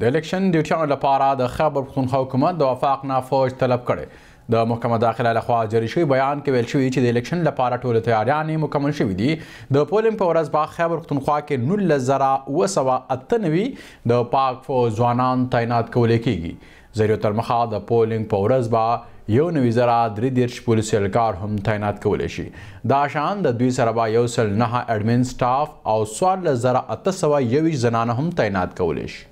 د الیکشن ډیوټیانو لپاره د خیبر پښتونخوا حکومت د وفاق نه فوج طلب کړي د محکمه داخله لخوا جری شوی بیان کې ویل شوی چې د الیکشن لپاره ټول تیاریانې مکمل شوې دي د پولینګ په ورځ په خیبر پښتونخوا کې 19998 د پاک فوج ځوانان تعینات کول کېږي زیرو تر مخه د پولینګ په ورځ به یو نوی زرا درې دیرش پولیس اهلکار هم تعینات کولی شي دا شان د دوی سره به یو سل نه اډمن سټاف او څوارلس زره اته سوه یوویشت زنانه هم تعینات کولی شي